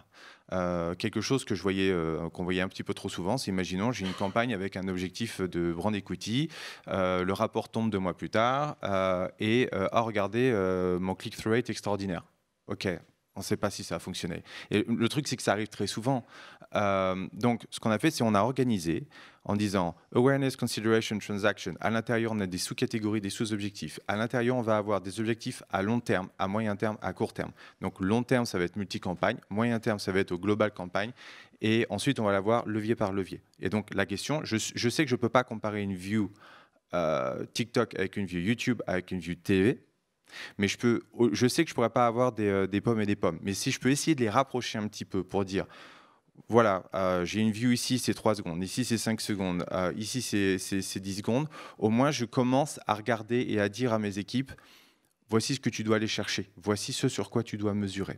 Euh, quelque chose que je voyais, euh, qu'on voyait un petit peu trop souvent, c'est imaginons, j'ai une campagne avec un objectif de brand equity, euh, le rapport tombe deux mois plus tard, et ah, regardez regarder mon click-through rate extraordinaire. OK, on ne sait pas si ça a fonctionné. Et le truc, c'est que ça arrive très souvent. donc, ce qu'on a fait, c'est on a organisé en disant Awareness Consideration Transaction, à l'intérieur on a des sous-catégories, des sous-objectifs. À l'intérieur on va avoir des objectifs à long terme, à moyen terme, à court terme. Donc long terme ça va être multi-campagne, moyen terme ça va être au global campagne. Et ensuite on va l'avoir levier par levier. Et donc la question, je, sais que je ne peux pas comparer une view euh, TikTok avec une vue YouTube, avec une vue TV, mais je, peux, je sais que je ne pourrais pas avoir euh, des, pommes et des pommes. Mais si je peux essayer de les rapprocher un petit peu pour dire voilà, euh, j'ai une view ici, c'est 3 secondes, ici, c'est 5 secondes, euh, ici, c'est 10 secondes. Au moins, je commence à regarder et à dire à mes équipes, voici ce que tu dois aller chercher, voici ce sur quoi tu dois mesurer.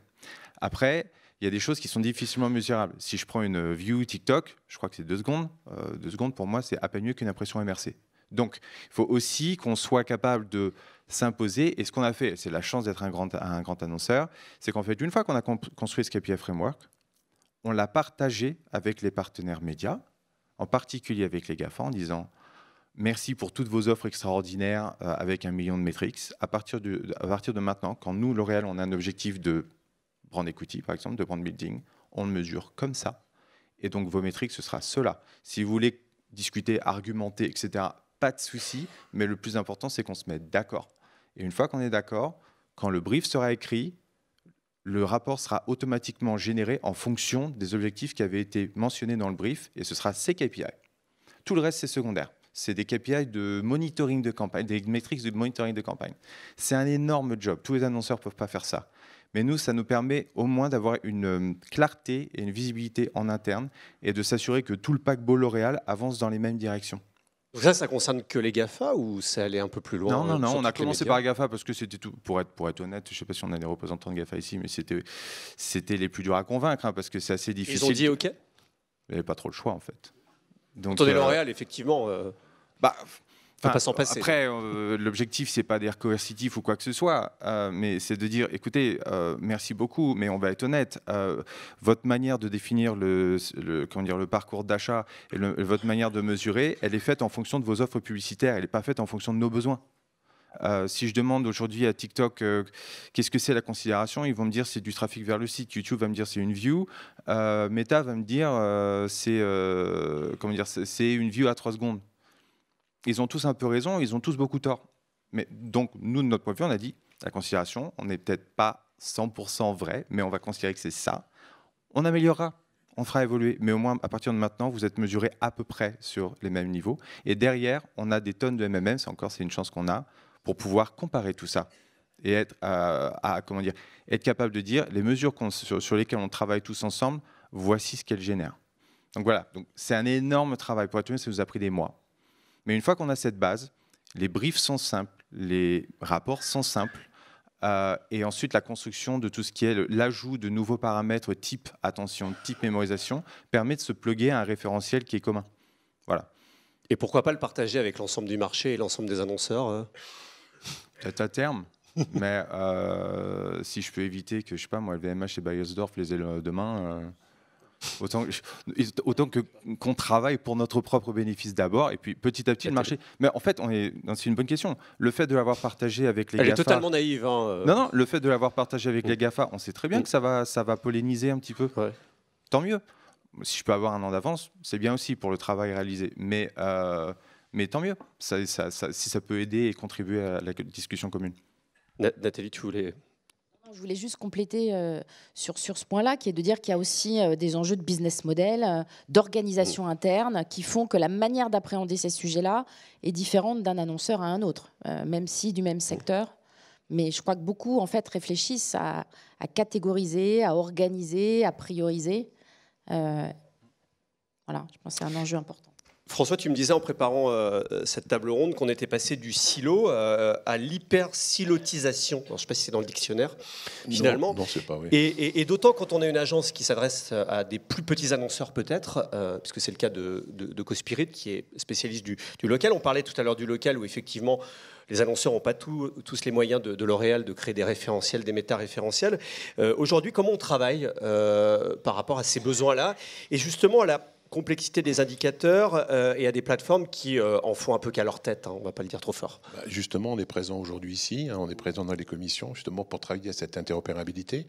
Après, il y a des choses qui sont difficilement mesurables. Si je prends une view TikTok, je crois que c'est 2 secondes. 2 euh, secondes, pour moi, c'est à peine mieux qu'une impression MRC. Donc, il faut aussi qu'on soit capable de s'imposer. Et ce qu'on a fait, c'est la chance d'être un grand, un grand annonceur, c'est qu'en fait, une fois qu'on a construit ce KPI Framework, on l'a partagé avec les partenaires médias, en particulier avec les GAFA, en disant merci pour toutes vos offres extraordinaires euh, avec un million de métriques. À partir de, maintenant, quand nous, L'Oréal, on a un objectif de brand equity, par exemple, de brand building, on le mesure comme ça. Et donc, vos métriques, ce sera cela. Si vous voulez discuter, argumenter, etc., pas de souci, mais le plus important, c'est qu'on se mette d'accord. Et une fois qu'on est d'accord, quand le brief sera écrit, le rapport sera automatiquement généré en fonction des objectifs qui avaient été mentionnés dans le brief, et ce sera ces KPI. Tout le reste, c'est secondaire. C'est des KPI de monitoring de campagne, des métriques de monitoring de campagne. C'est un énorme job. Tous les annonceurs ne peuvent pas faire ça. Mais nous, ça nous permet au moins d'avoir une euh, clarté et une visibilité en interne et de s'assurer que tout le paquebot L'Oréal avance dans les mêmes directions ça, ça concerne que les GAFA ou c'est allé un peu plus loin Non, non, euh, non, on a commencé par GAFA parce que c'était tout, pour être, pour être honnête, je ne sais pas si on a des représentants de GAFA ici, mais c'était, c'était les plus durs à convaincre hein, parce que c'est assez difficile. Ils ont dit OK Il n'y avait pas trop le choix en fait. Donc, euh, L'Oréal, effectivement. Euh, bah, pas passer. Après, l'objectif, euh, l'objectif, c'est pas d'être coercitif ou quoi que ce soit, euh, mais c'est de dire, écoutez, euh, merci beaucoup, mais on va être honnête, votre manière de définir le, comment dire, le parcours d'achat et votre manière de mesurer, elle est faite en fonction de vos offres publicitaires, elle n'est pas faite en fonction de nos besoins. si je demande aujourd'hui à TikTok qu'est-ce que c'est la considération, ils vont me dire c'est du trafic vers le site. YouTube va me dire c'est une view. Meta va me dire c'est comment dire c'est une view à 3 secondes ils ont tous un peu raison, ils ont tous beaucoup tort. Mais donc, nous, de notre point de vue, on a dit, la considération, on n'est peut-être pas 100% vrai, mais on va considérer que c'est ça. On améliorera, on fera évoluer, mais au moins, à partir de maintenant, vous êtes mesurés à peu près sur les mêmes niveaux. Et derrière, on a des tonnes de MMM, c'est encore c'est une chance qu'on a, pour pouvoir comparer tout ça et être, euh, à, comment dire, être capable de dire les mesures sur, lesquelles on travaille tous ensemble, voici ce qu'elles génèrent. Donc voilà, c'est un énorme travail. Pour être honnête, ça nous a pris des mois mais une fois qu'on a cette base, les briefs sont simples, les rapports sont simples. Euh, et ensuite, la construction de tout ce qui est l'ajout de nouveaux paramètres type attention, type mémorisation, permet de se pluguer à un référentiel qui est commun. Voilà. Et pourquoi pas le partager avec l'ensemble du marché et l'ensemble des annonceurs Peut-être à terme. mais euh, si je peux éviter que, je sais pas, moi, le Vmh et Bayersdorf les aient demain. Euh, Autant, autant qu'on travaille pour notre propre bénéfice d'abord, et puis petit à petit le marché. Mais en fait, on est, c'est une bonne question. Le fait de l'avoir partagé avec les Elle est totalement naïve. Hein, euh. Non, non, le fait de l'avoir partagé avec les Gafa, on sait très bien que ça va, ça va polliniser un petit peu. Tant mieux. Si je peux avoir un an d'avance, c'est bien aussi pour le travail réalisé. Mais euh, mais tant mieux. Ça, ça, si ça peut aider et contribuer à la discussion commune. Nathalie, tu voulais je voulais juste compléter euh, sur, sur ce point-là, qui est de dire qu'il y a aussi euh, des enjeux de business model, euh, d'organisation mm. interne, qui font que la manière d'appréhender ces sujets-là est différente d'un annonceur à un autre, même si du même secteur. Mais je crois que beaucoup, en fait, réfléchissent à, à catégoriser, à organiser, à prioriser. voilà, je pense que c'est un enjeu important. François, tu me disais en préparant euh, cette table ronde qu'on était passé du silo euh, à l'hyper-silotisation. Je ne sais pas si c'est dans le dictionnaire, finalement. Non, c'est pas, Et, d'autant quand on a une agence qui s'adresse à des plus petits annonceurs, peut-être, euh, puisque c'est le cas de, de, Cospirit, qui est spécialiste du, local. On parlait tout à l'heure du local où, effectivement, les annonceurs n'ont pas tous les moyens de, L'Oréal de créer des référentiels, des méta-référentiels. Aujourd'hui, comment on travaille par rapport à ces besoins-là et justement à la complexité des indicateurs euh, et à des plateformes qui euh, en font un peu qu'à leur tête, hein, on ne va pas le dire trop fort. Bah, justement, on est présent aujourd'hui ici, hein, on est présent dans les commissions justement pour travailler à cette interopérabilité,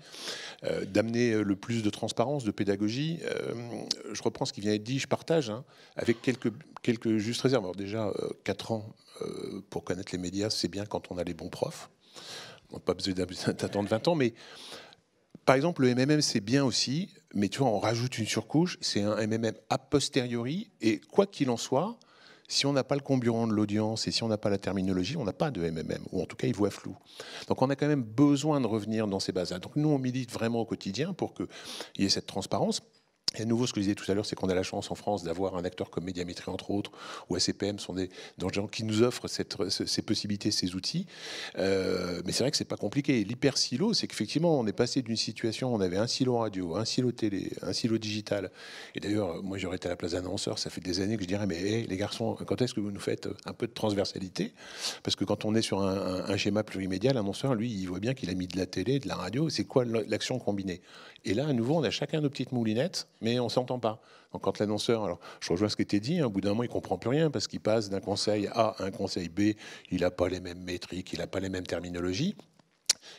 euh, d'amener le plus de transparence, de pédagogie. je reprends ce qui vient d'être dit, je partage, hein, avec quelques, quelques justes réserves. Alors déjà, 4 ans pour connaître les médias, c'est bien quand on a les bons profs. On n'a pas besoin d'attendre 20 ans, mais par exemple, le MMM, c'est bien aussi, mais tu vois, on rajoute une surcouche, c'est un MMM a posteriori, et quoi qu'il en soit, si on n'a pas le comburant de l'audience et si on n'a pas la terminologie, on n'a pas de MMM, ou en tout cas, il voit flou. Donc on a quand même besoin de revenir dans ces bases-là. Donc nous, on milite vraiment au quotidien pour qu'il y ait cette transparence. Et à nouveau, ce que je disais tout à l'heure, c'est qu'on a la chance en France d'avoir un acteur comme Médiamétrie, entre autres, ou ACPM, sont des, gens qui nous offrent ces possibilités, ces outils. Euh, mais c'est vrai que c'est pas compliqué. L'hyper-silo, c'est qu'effectivement, on est passé d'une situation, où on avait un silo radio, un silo télé, un silo digital. Et d'ailleurs, moi, j'aurais été à la place d'annonceur, ça fait des années que je dirais, mais les garçons, quand est-ce que vous nous faites un peu de transversalité Parce que quand on est sur un, schéma plurimédial l'annonceur, lui, il voit bien qu'il a mis de la télé, de la radio, c'est quoi l'action combinée Et là, à nouveau, on a chacun nos petites moulinettes mais on ne s'entend pas. quand l'annonceur, alors je rejoins ce qui était dit, hein, au bout d'un moment il ne comprend plus rien parce qu'il passe d'un conseil A à un conseil B, il n'a pas les mêmes métriques, il n'a pas les mêmes terminologies.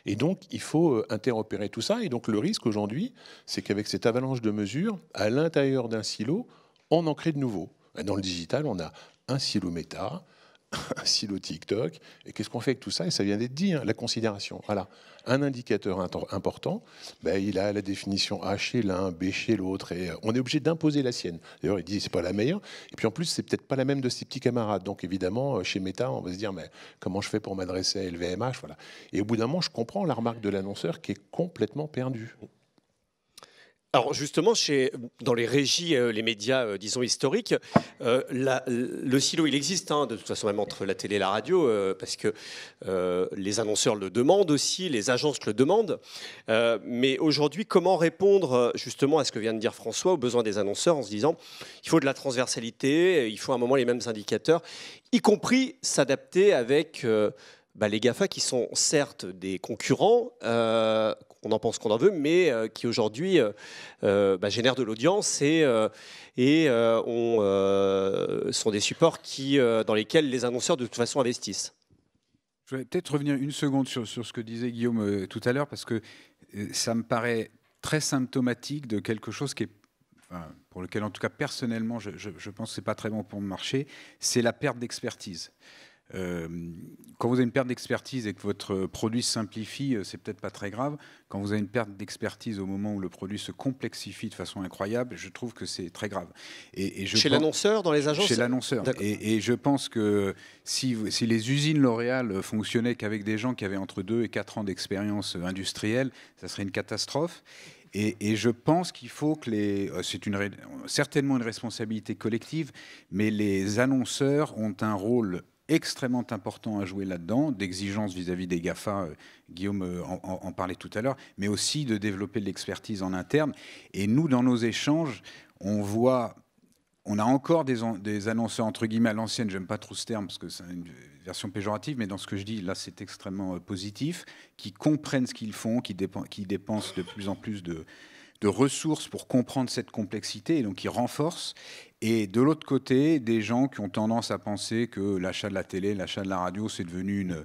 Et donc, il faut euh, interopérer tout ça. Et donc, le risque aujourd'hui, c'est qu'avec cette avalanche de mesures, à l'intérieur d'un silo, on en crée de nouveau. Dans le digital, on a un silo méta, un silo TikTok. Et qu'est-ce qu'on fait avec tout ça Et ça vient d'être dit, hein, la considération. Voilà, un indicateur important, ben, il a la définition H chez l'un, B chez l'autre, et euh, on est obligé d'imposer la sienne. D'ailleurs, il dit c'est pas la meilleure. Et puis en plus, c'est peut-être pas la même de ses petits camarades. Donc évidemment, euh, chez Meta, on va se dire mais comment je fais pour m'adresser à LVMH Voilà. Et au bout d'un moment, je comprends la remarque de l'annonceur qui est complètement perdue alors justement, chez, dans les régies, euh, les médias, euh, disons, historiques, euh, le silo, il existe, hein, de toute façon, même entre la télé et la radio, parce que les annonceurs le demandent aussi, les agences le demandent. mais aujourd'hui, comment répondre justement à ce que vient de dire François, aux besoins des annonceurs, en se disant, il faut de la transversalité, il faut à un moment les mêmes indicateurs, y compris s'adapter avec... Bah, les GAFA qui sont certes des concurrents, euh, on en pense qu'on en veut, mais euh, qui aujourd'hui euh, bah, génèrent de l'audience et, sont des supports qui, dans lesquels les annonceurs de toute façon investissent. Je vais peut-être revenir une seconde sur, ce que disait Guillaume tout à l'heure, parce que ça me paraît très symptomatique de quelque chose qui est pour lequel en tout cas personnellement je, je pense que ce n'est pas très bon pour le marché, c'est la perte d'expertise. Euh, quand vous avez une perte d'expertise et que votre produit se simplifie, euh, c'est peut-être pas très grave. Quand vous avez une perte d'expertise au moment où le produit se complexifie de façon incroyable, je trouve que c'est très grave. Et, je chez l'annonceur, dans les agences Chez l'annonceur. Et, je pense que si, si les usines L'Oréal euh, fonctionnaient qu'avec des gens qui avaient entre 2 et 4 ans d'expérience industrielle, ça serait une catastrophe. Et, et, je pense qu'il faut que les. C'est certainement une responsabilité collective, mais les annonceurs ont un rôle extrêmement important à jouer là-dedans, d'exigence vis-à-vis des GAFA, euh, Guillaume euh, en, parlait tout à l'heure, mais aussi de développer de l'expertise en interne. Et nous, dans nos échanges, on voit on a encore des, annonceurs entre guillemets à l'ancienne, j'aime pas trop ce terme parce que c'est une version péjorative, mais dans ce que je dis, là c'est extrêmement euh, positif, qui comprennent ce qu'ils font, qui, qui, dépensent de plus en plus de, de ressources pour comprendre cette complexité et donc qui renforcent. Et de l'autre côté, des gens qui ont tendance à penser que l'achat de la télé, l'achat de la radio, c'est devenu une...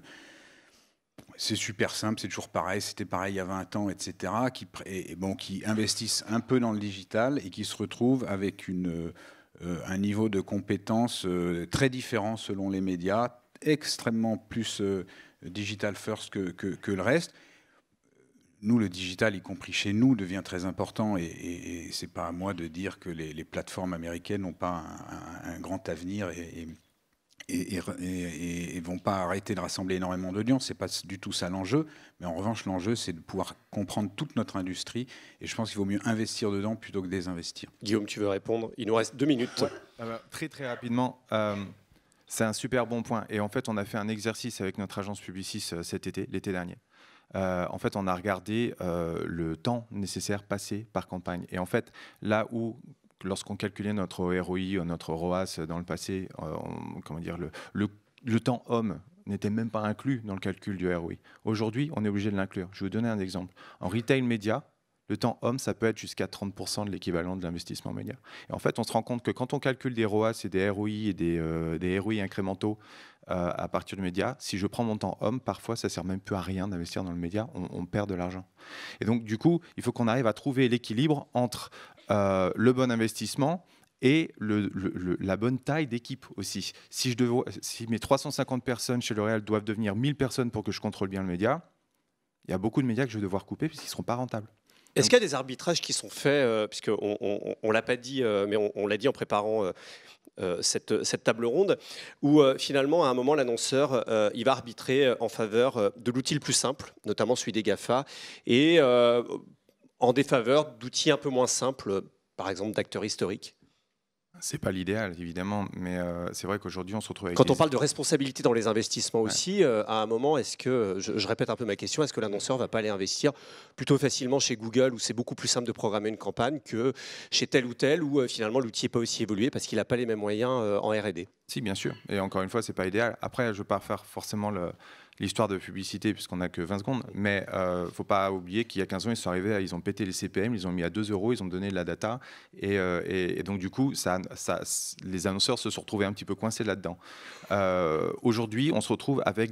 C'est super simple, c'est toujours pareil, c'était pareil il y a 20 ans, etc. Qui, bon, qui investissent un peu dans le digital et qui se retrouvent avec euh, un niveau de compétence euh, très différent selon les médias, extrêmement plus euh, digital first que le reste nous, le digital, y compris chez nous, devient très important. Et, ce n'est c'est pas à moi de dire que les, plateformes américaines n'ont pas un, grand avenir et, ne vont pas arrêter de rassembler énormément d'audience. C'est pas du tout ça l'enjeu. Mais en revanche, l'enjeu, c'est de pouvoir comprendre toute notre industrie. Et je pense qu'il vaut mieux investir dedans plutôt que désinvestir. Guillaume, tu veux répondre Il nous reste deux minutes. Ah bah, très très rapidement. Euh, c'est un super bon point. Et en fait, on a fait un exercice avec notre agence Publicis euh, cet été, l'été dernier. Euh, en fait, on a regardé euh, le temps nécessaire passé par campagne. Et en fait, là où lorsqu'on calculait notre ROI, euh, notre ROAS dans le passé, comment dire, le, temps homme n'était même pas inclus dans le calcul du ROI. Aujourd'hui, on est obligé de l'inclure. Je vais vous donner un exemple. En retail média, le temps homme, ça peut être jusqu'à 30% de l'équivalent de l'investissement média. Et en fait, on se rend compte que quand on calcule des ROAS et des ROI et des, des ROI incrémentaux euh, à partir du média. Si je prends mon temps homme, parfois ça sert même plus à rien d'investir dans le média, on, perd de l'argent. Et donc du coup, il faut qu'on arrive à trouver l'équilibre entre euh, le bon investissement et le, la bonne taille d'équipe aussi. Si, je devais, si mes 350 personnes chez L'Oréal doivent devenir 1000 personnes pour que je contrôle bien le média, il y a beaucoup de médias que je vais devoir couper puisqu'ils ne seront pas rentables. Est-ce qu'il y a des arbitrages qui sont faits, euh, puisqu'on ne on, l'a pas dit, mais on, l'a dit en préparant euh, cette, table ronde, où euh, finalement, à un moment, l'annonceur, euh, il va arbitrer en faveur de l'outil le plus simple, notamment celui des GAFA, et en défaveur d'outils un peu moins simples, par exemple d'acteurs historiques c'est pas l'idéal, évidemment, mais euh, c'est vrai qu'aujourd'hui, on se retrouve avec. Quand on parle de responsabilité dans les investissements aussi, euh, à un moment, est-ce que, je, répète un peu ma question, est-ce que l'annonceur va pas aller investir plutôt facilement chez Google, où c'est beaucoup plus simple de programmer une campagne, que chez tel ou tel, où euh, finalement l'outil n'est pas aussi évolué parce qu'il n'a pas les mêmes moyens en RD Si, bien sûr. Et encore une fois, c'est pas idéal. Après, je ne veux pas faire forcément le l'histoire de publicité, puisqu'on n'a que 20 secondes, mais il euh, ne faut pas oublier qu'il y a 15 ans, ils sont ils ont pété les CPM, ils ont mis à 2 euros, ils ont donné de la data, euh, et, et, donc du coup, ça, ça, les annonceurs se sont retrouvés un petit peu coincés là-dedans. Euh, aujourd'hui, on se retrouve avec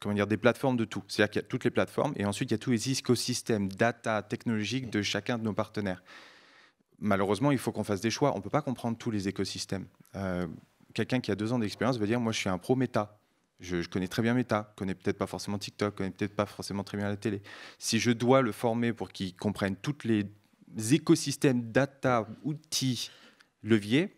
comment dire, des plateformes de tout. C'est-à-dire qu'il y a toutes les plateformes, et ensuite, il y a tous les écosystèmes data technologiques de chacun de nos partenaires. Malheureusement, il faut qu'on fasse des choix. On ne peut pas comprendre tous les écosystèmes. Quelqu'un qui a deux ans d'expérience va dire, moi, je suis un pro méta je, connais très bien Meta, connais peut-être pas forcément TikTok, connais peut-être pas forcément très bien la télé. Si je dois le former pour qu'il comprenne tous les écosystèmes data, outils, leviers,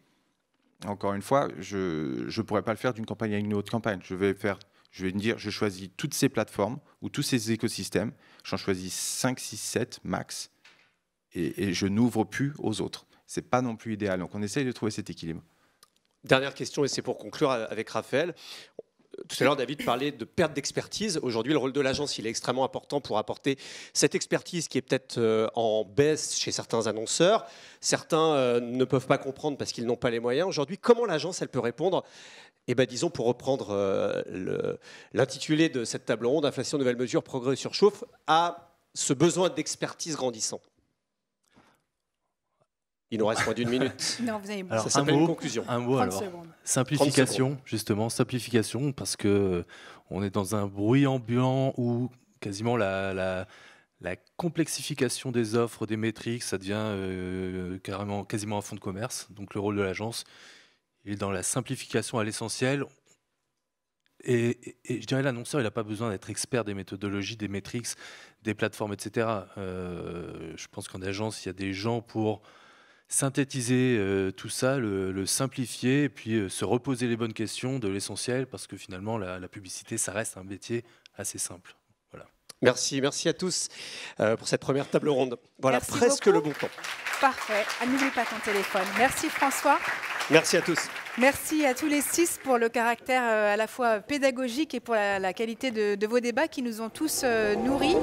encore une fois, je ne pourrais pas le faire d'une campagne à une autre campagne. Je vais faire, je vais me dire, je choisis toutes ces plateformes ou tous ces écosystèmes, j'en choisis 5, 6, 7 max, et, et je n'ouvre plus aux autres. C'est pas non plus idéal. Donc on essaye de trouver cet équilibre. Dernière question, et c'est pour conclure avec Raphaël tout à l'heure, David parlait de perte d'expertise. Aujourd'hui, le rôle de l'agence, il est extrêmement important pour apporter cette expertise qui est peut-être euh, en baisse chez certains annonceurs. Certains euh, ne peuvent pas comprendre parce qu'ils n'ont pas les moyens. Aujourd'hui, comment l'agence, elle peut répondre eh ben, disons, pour reprendre euh, l'intitulé de cette table ronde, inflation, nouvelles mesures, progrès, surchauffe, à ce besoin d'expertise grandissant il nous reste moins d'une minute. non, vous avez alors, conclusion. Un mot alors. Simplification, justement, simplification, parce que on est dans un bruit ambiant où quasiment la, la, complexification des offres, des métriques, ça devient euh, carrément, quasiment un fonds de commerce. Donc le rôle de l'agence est dans la simplification à l'essentiel. Et, je dirais l'annonceur, il n'a pas besoin d'être expert des méthodologies, des métriques, des plateformes, etc. Euh, je pense qu'en agence, il y a des gens pour synthétiser euh, tout ça, le, simplifier, et puis euh, se reposer les bonnes questions de l'essentiel, parce que finalement, la, publicité, ça reste un métier assez simple. Voilà. Merci, merci à tous euh, pour cette première table ronde. Voilà, presque le bon temps. Parfait, annulez ah, pas ton téléphone. Merci François. Merci à tous. Merci à tous les six pour le caractère à la fois pédagogique et pour la, qualité de, vos débats qui nous ont tous nourris.